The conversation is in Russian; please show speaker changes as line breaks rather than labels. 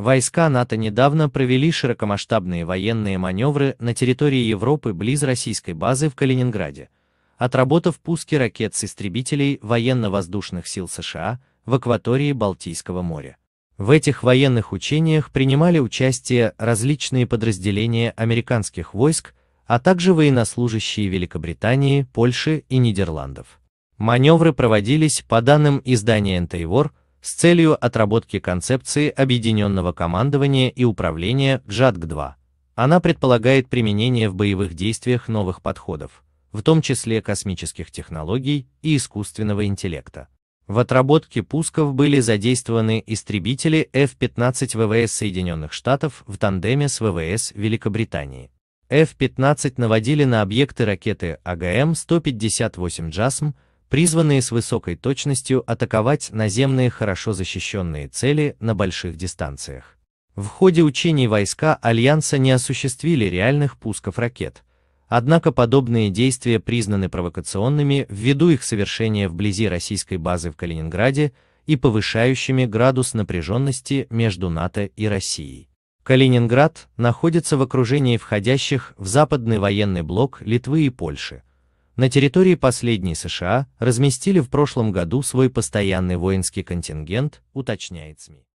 Войска НАТО недавно провели широкомасштабные военные маневры на территории Европы близ российской базы в Калининграде, отработав пуски ракет с истребителей военно-воздушных сил США в акватории Балтийского моря. В этих военных учениях принимали участие различные подразделения американских войск, а также военнослужащие Великобритании, Польши и Нидерландов. Маневры проводились, по данным издания Entaivor, с целью отработки концепции объединенного командования и управления жатк 2 Она предполагает применение в боевых действиях новых подходов, в том числе космических технологий и искусственного интеллекта. В отработке пусков были задействованы истребители F-15 ВВС Соединенных Штатов в тандеме с ВВС Великобритании. F-15 наводили на объекты ракеты АГМ-158 «Джасм», призванные с высокой точностью атаковать наземные хорошо защищенные цели на больших дистанциях. В ходе учений войска Альянса не осуществили реальных пусков ракет, однако подобные действия признаны провокационными ввиду их совершения вблизи российской базы в Калининграде и повышающими градус напряженности между НАТО и Россией. Калининград находится в окружении входящих в западный военный блок Литвы и Польши, на территории последней США разместили в прошлом году свой постоянный воинский контингент, уточняет СМИ.